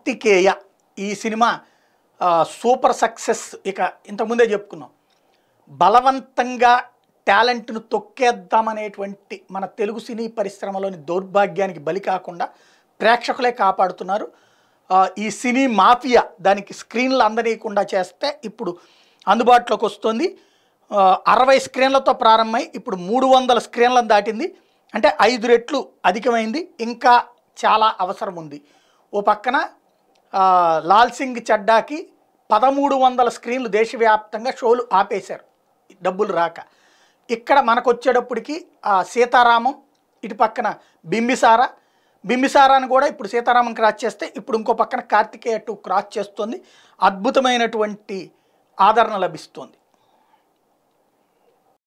కార్తికేయ ఈ cinema super success ఇక ఇంతకుముందే చెప్పుకున్నాం బలవంతంగా టాలెంట్ను తొక్కేద్దామనేటువంటి మన తెలుగు సినీ పరిశ్రమలోని దౌర్భాగ్యానికి బలి కాకుండా ప్రేక్షకులే కాపాడుతున్నారు ఈ సినీ మాఫియా దానికి స్క్రీన్లు అందనీయకుండా చేస్తే ఇప్పుడు అందుబాటులోకి వస్తుంది అరవై స్క్రీన్లతో ప్రారంభమై ఇప్పుడు మూడు వందల స్క్రీన్లను దాటింది అంటే ఐదు రెట్లు అధికమైంది ఇంకా చాలా అవసరం ఉంది ఓ పక్కన లాల్ సింగ్ చడ్డాకి పదమూడు వందల స్క్రీన్లు దేశవ్యాప్తంగా షోలు ఆపేశారు డబ్బులు రాక ఇక్కడ మనకు వచ్చేటప్పటికి సీతారామం ఇటు పక్కన బింబిసార బింబిసారాన్ని కూడా ఇప్పుడు సీతారామం క్రాస్ చేస్తే ఇప్పుడు ఇంకో పక్కన కార్తికేయ టూ క్రాస్ చేస్తుంది అద్భుతమైనటువంటి ఆదరణ లభిస్తుంది